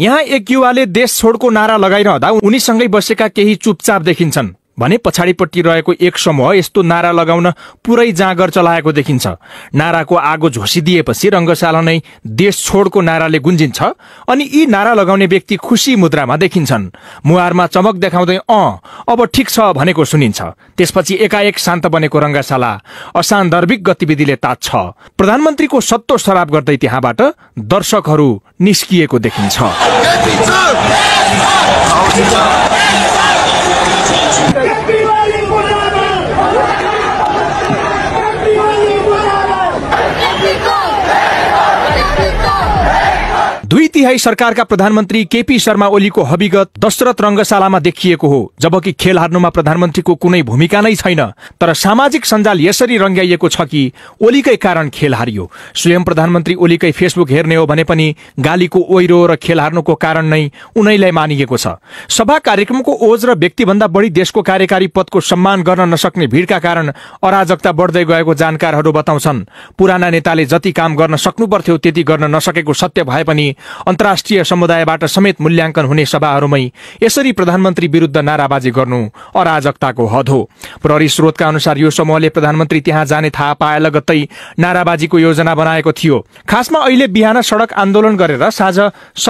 यहाँ एक युवाले देश छोडको नारा लगाइरहँदा उनीसँगै बसेका केही चुपचाप देखिन्छन् भने पछाडिपट्टि रहेको एक समूह यस्तो नारा लगाउन पुरै जाँगर चलाएको देखिन्छ नाराको आगो झोसिदिएपछि रङ्गशाला नै देश छोडको नाराले गुन्जिन्छ अनि यी नारा लगाउने व्यक्ति खुसी मुद्रामा देखिन्छन् मुहारमा चमक देखाउँदै दे अँ अब ठिक छ भनेको सुनिन्छ त्यसपछि एकाएक शान्त बनेको रङ्गशाला असान्दर्भिक गतिविधिले तात्छ प्रधानमन्त्रीको सत्तो शराब गर्दै त्यहाँबाट दर्शकहरू निस्किएको देखिन्छ तिहाई सरकारका प्रधानमन्त्री केपी शर्मा ओलीको हविगत दशरथ रङ्गशालामा देखिएको हो जबकि खेल हार्नुमा प्रधानमन्त्रीको कुनै भूमिका नै छैन तर सामाजिक सञ्जाल यसरी रङ्गाइएको छ कि ओलीकै कारण खेल हारियो स्वयं प्रधानमन्त्री ओलीकै फेसबुक हेर्ने हो भने पनि गालीको ओहिरो र खेल हार्नुको कारण नै उनैलाई मानिएको छ सभा कार्यक्रमको ओज र व्यक्तिभन्दा बढी देशको कार्यकारी पदको सम्मान गर्न नसक्ने भीड़का कारण अराजकता बढ्दै गएको जानकारहरू बताउँछन् पुराना नेताले जति काम गर्न सक्नु पर्थ्यो त्यति गर्न नसकेको सत्य भए पनि अन्तर्राष्ट्रिय समुदायबाट समेत मूल्याङ्कन हुने सभाहरूमै यसरी प्रधानमन्त्री विरूद्ध नाराबाजी गर्नु अराजकताको हद हो प्रहरी स्रोतका अनुसार यो समूहले प्रधानमन्त्री त्यहाँ जाने थाहा पाए लगत्तै नाराबाजीको योजना बनाएको थियो खासमा अहिले बिहान सड़क आन्दोलन गरेर साँझ